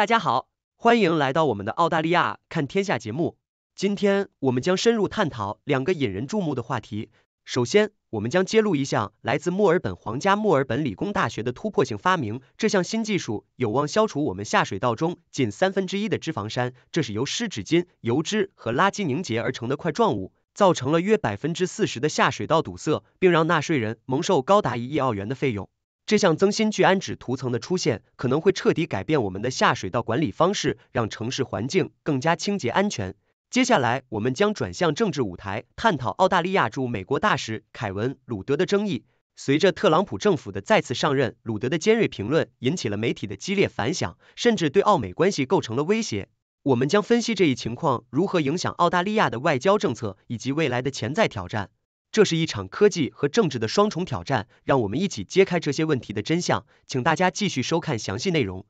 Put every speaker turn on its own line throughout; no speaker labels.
大家好，欢迎来到我们的澳大利亚看天下节目。今天我们将深入探讨两个引人注目的话题。首先，我们将揭露一项来自墨尔本皇家墨尔本理工大学的突破性发明。这项新技术有望消除我们下水道中近三分之一的脂肪山，这是由湿纸巾、油脂和垃圾凝结而成的块状物，造成了约百分之四十的下水道堵塞，并让纳税人蒙受高达一亿澳元的费用。这项增新聚氨酯涂层的出现可能会彻底改变我们的下水道管理方式，让城市环境更加清洁安全。接下来，我们将转向政治舞台，探讨澳大利亚驻美国大使凯文·鲁德的争议。随着特朗普政府的再次上任，鲁德的尖锐评论引起了媒体的激烈反响，甚至对澳美关系构成了威胁。我们将分析这一情况如何影响澳大利亚的外交政策以及未来的潜在挑战。这是一场科技和政治的双重挑战，让我们一起揭开这些问题的真相。请大家继续收看详细内容。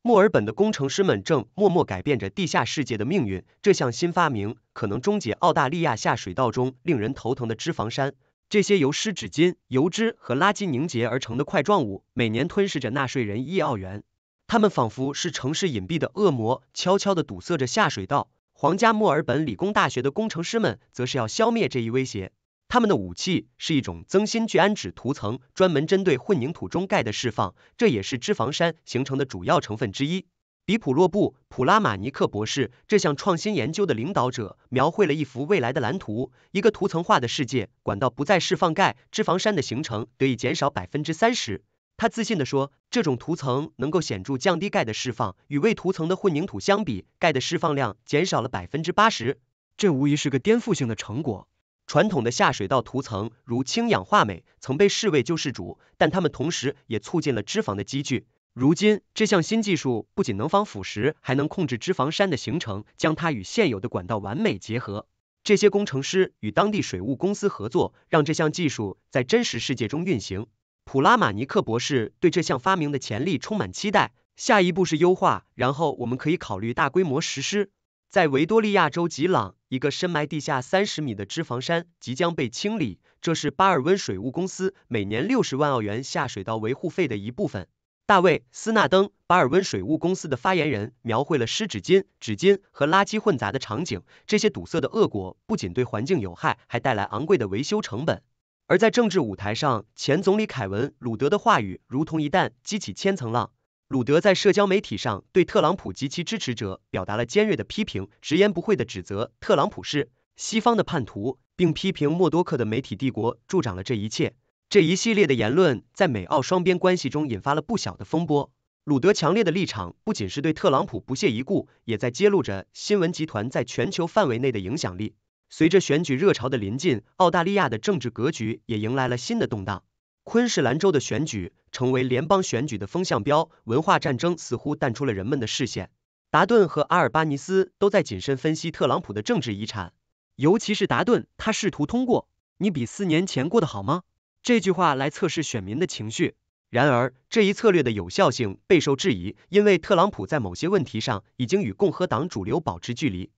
墨尔本的工程师们正默默改变着地下世界的命运。这项新发明可能终结澳大利亚下水道中令人头疼的脂肪山。这些由湿纸巾、油脂和垃圾凝结而成的块状物，每年吞噬着纳税人一澳元。它们仿佛是城市隐蔽的恶魔，悄悄地堵塞着下水道。皇家墨尔本理工大学的工程师们，则是要消灭这一威胁。他们的武器是一种增新聚氨酯涂层，专门针对混凝土中钙的释放，这也是脂肪山形成的主要成分之一。比普洛布普拉马尼克博士这项创新研究的领导者描绘了一幅未来的蓝图：一个涂层化的世界，管道不再释放钙，脂肪山的形成得以减少百分之三十。他自信地说，这种涂层能够显著降低钙的释放，与未涂层的混凝土相比，钙的释放量减少了百分之八十。这无疑是个颠覆性的成果。传统的下水道涂层，如氢氧化镁，曾被视为救世主，但它们同时也促进了脂肪的积聚。如今，这项新技术不仅能防腐蚀，还能控制脂肪山的形成，将它与现有的管道完美结合。这些工程师与当地水务公司合作，让这项技术在真实世界中运行。普拉马尼克博士对这项发明的潜力充满期待。下一步是优化，然后我们可以考虑大规模实施。在维多利亚州吉朗，一个深埋地下三十米的脂肪山即将被清理，这是巴尔温水务公司每年六十万澳元下水道维护费的一部分。大卫·斯纳登，巴尔温水务公司的发言人，描绘了湿纸巾、纸巾和垃圾混杂的场景。这些堵塞的恶果不仅对环境有害，还带来昂贵的维修成本。而在政治舞台上，前总理凯文·鲁德的话语如同一弹，激起千层浪。鲁德在社交媒体上对特朗普及其支持者表达了尖锐的批评，直言不讳的指责特朗普是西方的叛徒，并批评默多克的媒体帝国助长了这一切。这一系列的言论在美澳双边关系中引发了不小的风波。鲁德强烈的立场不仅是对特朗普不屑一顾，也在揭露着新闻集团在全球范围内的影响力。随着选举热潮的临近，澳大利亚的政治格局也迎来了新的动荡。昆士兰州的选举成为联邦选举的风向标，文化战争似乎淡出了人们的视线。达顿和阿尔巴尼斯都在谨慎分析特朗普的政治遗产，尤其是达顿，他试图通过“你比四年前过得好吗？”这句话来测试选民的情绪。然而，这一策略的有效性备受质疑，因为特朗普在某些问题上已经与共和党主流保持距离。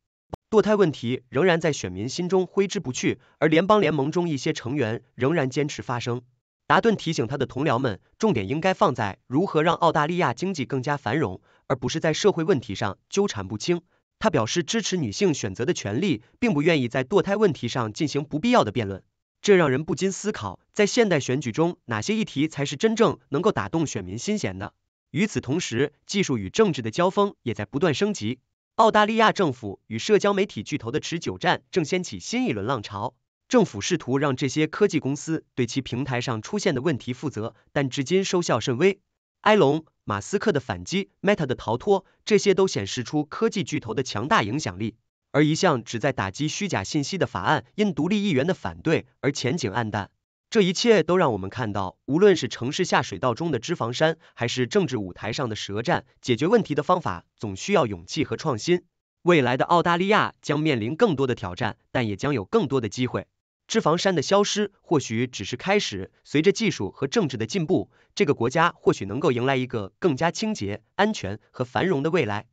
堕胎问题仍然在选民心中挥之不去，而联邦联盟中一些成员仍然坚持发声。达顿提醒他的同僚们，重点应该放在如何让澳大利亚经济更加繁荣，而不是在社会问题上纠缠不清。他表示支持女性选择的权利，并不愿意在堕胎问题上进行不必要的辩论。这让人不禁思考，在现代选举中，哪些议题才是真正能够打动选民心弦的？与此同时，技术与政治的交锋也在不断升级。澳大利亚政府与社交媒体巨头的持久战正掀起新一轮浪潮。政府试图让这些科技公司对其平台上出现的问题负责，但至今收效甚微。埃隆、马斯克的反击，Meta 的逃脱，这些都显示出科技巨头的强大影响力。而一向旨在打击虚假信息的法案，因独立议员的反对而前景黯淡。这一切都让我们看到，无论是城市下水道中的脂肪山，还是政治舞台上的舌战，解决问题的方法总需要勇气和创新。未来的澳大利亚将面临更多的挑战，但也将有更多的机会。脂肪山的消失或许只是开始，随着技术和政治的进步，这个国家或许能够迎来一个更加清洁、安全和繁荣的未来。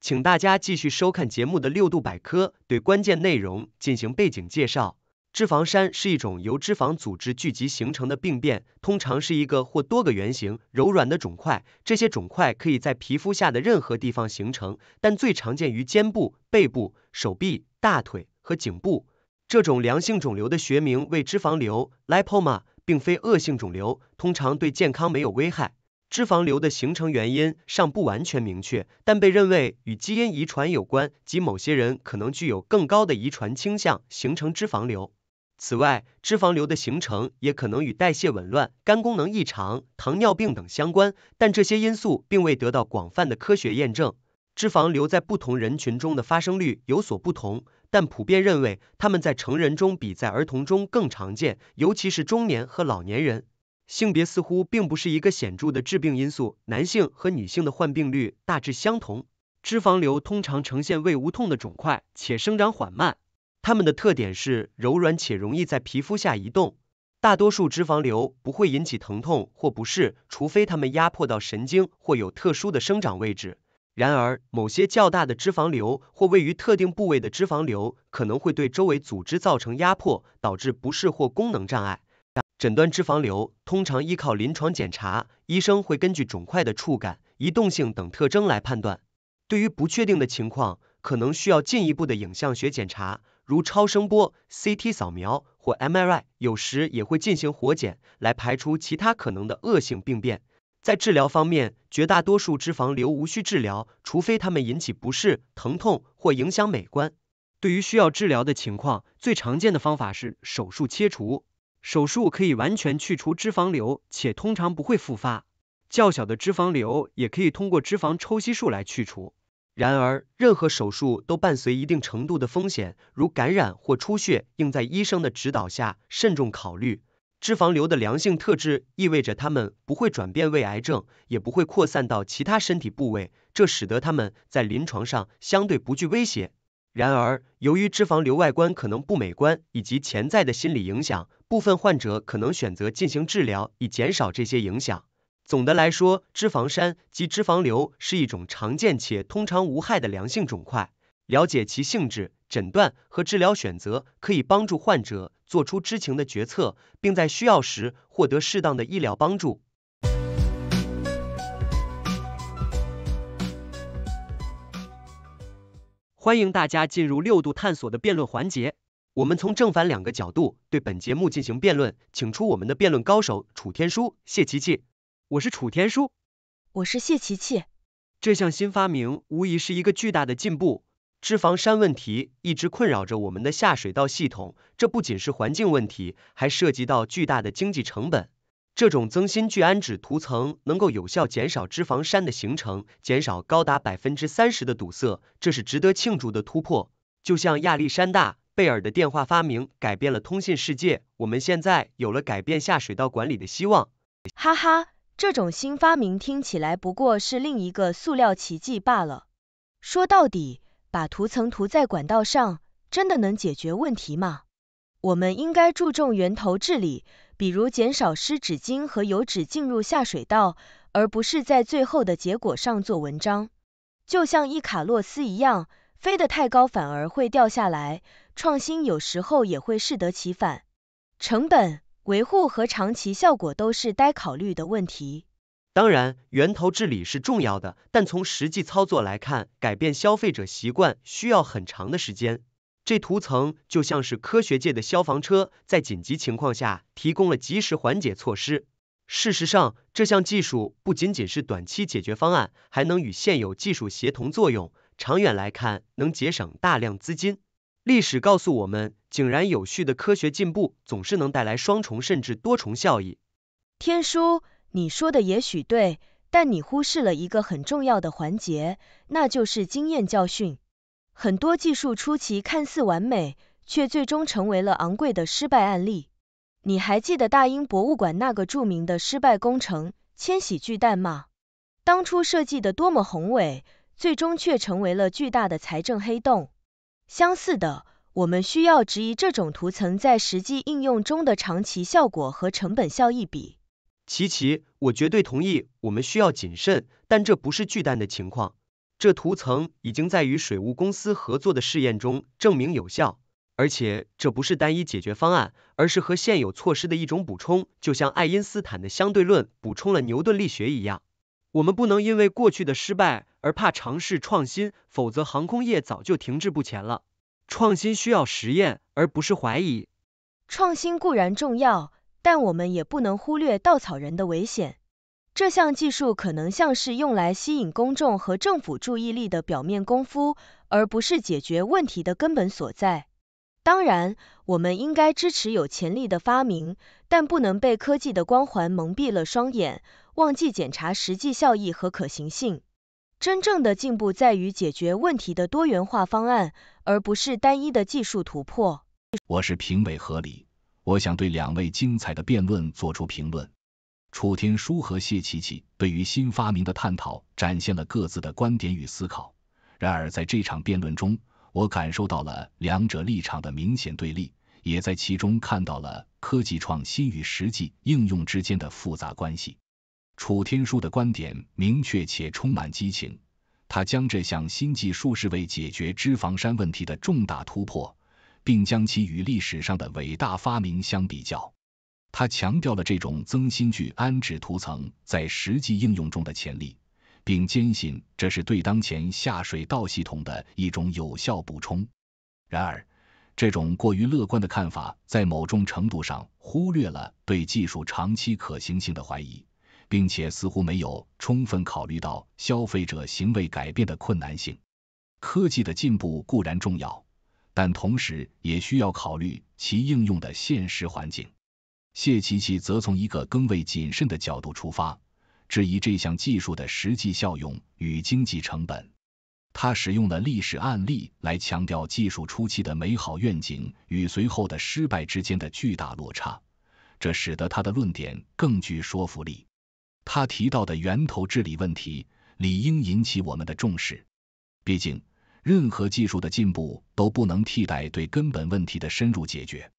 请大家继续收看节目的六度百科，对关键内容进行背景介绍。脂肪山是一种由脂肪组织聚集形成的病变，通常是一个或多个圆形、柔软的肿块。这些肿块可以在皮肤下的任何地方形成，但最常见于肩部、背部、手臂、大腿和颈部。这种良性肿瘤的学名为脂肪瘤 （lipoma），并非恶性肿瘤，通常对健康没有危害。脂肪瘤的形成原因尚不完全明确，但被认为与基因遗传有关，即某些人可能具有更高的遗传倾向形成脂肪瘤。此外，脂肪瘤的形成也可能与代谢紊乱、肝功能异常、糖尿病等相关，但这些因素并未得到广泛的科学验证。脂肪瘤在不同人群中的发生率有所不同，但普遍认为它们在成人中比在儿童中更常见，尤其是中年和老年人。性别似乎并不是一个显著的致病因素，男性和女性的患病率大致相同。脂肪瘤通常呈现胃无痛的肿块，且生长缓慢。它们的特点是柔软且容易在皮肤下移动。大多数脂肪瘤不会引起疼痛或不适，除非它们压迫到神经或有特殊的生长位置。然而，某些较大的脂肪瘤或位于特定部位的脂肪瘤可能会对周围组织造成压迫，导致不适或功能障碍。诊断脂肪瘤通常依靠临床检查，医生会根据肿块的触感、移动性等特征来判断。对于不确定的情况，可能需要进一步的影像学检查。如超声波、CT 扫描或 MRI，有时也会进行活检来排除其他可能的恶性病变。在治疗方面，绝大多数脂肪瘤无需治疗，除非它们引起不适、疼痛或影响美观。对于需要治疗的情况，最常见的方法是手术切除。手术可以完全去除脂肪瘤，且通常不会复发。较小的脂肪瘤也可以通过脂肪抽吸术来去除。然而，任何手术都伴随一定程度的风险，如感染或出血，应在医生的指导下慎重考虑。脂肪瘤的良性特质意味着它们不会转变为癌症，也不会扩散到其他身体部位，这使得它们在临床上相对不具威胁。然而，由于脂肪瘤外观可能不美观以及潜在的心理影响，部分患者可能选择进行治疗以减少这些影响。总的来说，脂肪栓及脂肪瘤是一种常见且通常无害的良性肿块。了解其性质、诊断和治疗选择，可以帮助患者做出知情的决策，并在需要时获得适当的医疗帮助。欢迎大家进入六度探索的辩论环节，我们从正反两个角度对本节目进行辩论，请出我们的辩论高手楚天舒、谢琪琪。我是楚天舒，我是谢琪琪。这项新发明无疑是一个巨大的进步。脂肪山问题一直困扰着我们的下水道系统，这不仅是环境问题，还涉及到巨大的经济成本。这种增新聚氨酯涂层能够有效减少脂肪山的形成，减少高达百分之三十的堵塞，这是值得庆祝的突破。就像亚历山大贝尔的电话发明改变了通信世界，我们现在有了改变下水道管理的希望。
哈哈。这种新发明听起来不过是另一个塑料奇迹罢了。说到底，把涂层涂在管道上，真的能解决问题吗？我们应该注重源头治理，比如减少湿纸巾和油纸进入下水道，而不是在最后的结果上做文章。就像伊卡洛斯一样，飞得太高反而会掉下来。创新有时候也会适得其反。成本。维护和长期效果都是待考虑的问题。
当然，源头治理是重要的，但从实际操作来看，改变消费者习惯需要很长的时间。这涂层就像是科学界的消防车，在紧急情况下提供了及时缓解措施。事实上，这项技术不仅仅是短期解决方案，还能与现有技术协同作用，长远来看能节省大量资金。历史告诉我们。井然有序的科学进步总是能带来双重甚至多重效益。天书，你说的也许对，但你忽视了一个很重要的环
节，那就是经验教训。很多技术初期看似完美，却最终成为了昂贵的失败案例。你还记得大英博物馆那个著名的失败工程——千禧巨蛋吗？当初设计的多么宏伟，最终却成为了巨大的财政黑洞。相似的。我们需要质疑这种涂层在实际应用中的长期效果和成本效益
比。琪琪，我绝对同意，我们需要谨慎，但这不是巨蛋的情况。这涂层已经在与水务公司合作的试验中证明有效，而且这不是单一解决方案，而是和现有措施的一种补充，就像爱因斯坦的相对论补充了牛顿力学一样。我们不能因为过去的失败而怕尝试创新，否则航空业早就停滞不前了。创新需要实验，而不是怀疑。
创新固然重要，但我们也不能忽略稻草人的危险。这项技术可能像是用来吸引公众和政府注意力的表面功夫，而不是解决问题的根本所在。当然，我们应该支持有潜力的发明，但不能被科技的光环蒙蔽了双眼，忘记检查实际效益和可行性。真正的进步在于解决问题的多元化方案，而不是单一的技术
突破。我是评委何理，我想对两位精彩的辩论做出评论。楚天舒和谢琪琪对于新发明的探讨，展现了各自的观点与思考。然而，在这场辩论中，我感受到了两者立场的明显对立，也在其中看到了科技创新与实际应用之间的复杂关系。楚天舒的观点明确且充满激情，他将这项新技术视为解决脂肪山问题的重大突破，并将其与历史上的伟大发明相比较。他强调了这种增新聚氨酯涂层在实际应用中的潜力，并坚信这是对当前下水道系统的一种有效补充。然而，这种过于乐观的看法在某种程度上忽略了对技术长期可行性的怀疑。并且似乎没有充分考虑到消费者行为改变的困难性。科技的进步固然重要，但同时也需要考虑其应用的现实环境。谢奇奇则从一个更为谨慎的角度出发，质疑这项技术的实际效用与经济成本。他使用了历史案例来强调技术初期的美好愿景与随后的失败之间的巨大落差，这使得他的论点更具说服力。他提到的源头治理问题，理应引起我们的重视。毕竟，任何技术的进步都不能替代对根本问题的深入解决。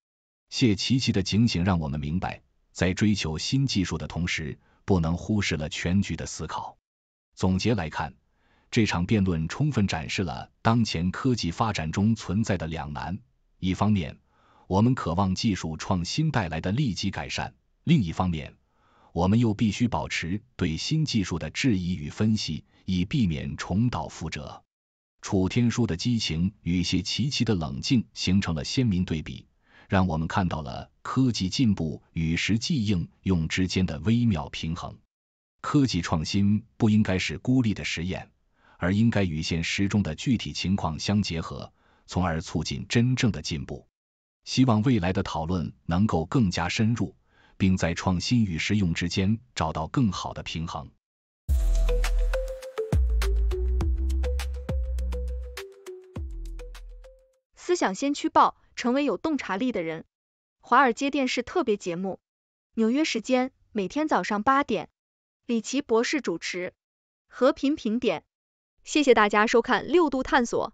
谢奇奇的警醒让我们明白，在追求新技术的同时，不能忽视了全局的思考。总结来看，这场辩论充分展示了当前科技发展中存在的两难：一方面，我们渴望技术创新带来的立即改善；另一方面，我们又必须保持对新技术的质疑与分析，以避免重蹈覆辙。楚天舒的激情与谢琪琪的冷静形成了鲜明对比，让我们看到了科技进步与实际应用之间的微妙平衡。科技创新不应该是孤立的实验，而应该与现实中的具体情况相结合，从而促进真正的进步。希望未来的讨论能够更加深入。并在创新与实用之间找到更好的平衡。
思想先驱报，成为有洞察力的人。华尔街电视特别节目，纽约时间每天早上八点，李奇博士主持。和平评点，谢谢大家收看六度探索。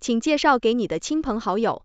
请介绍给你的亲朋好友。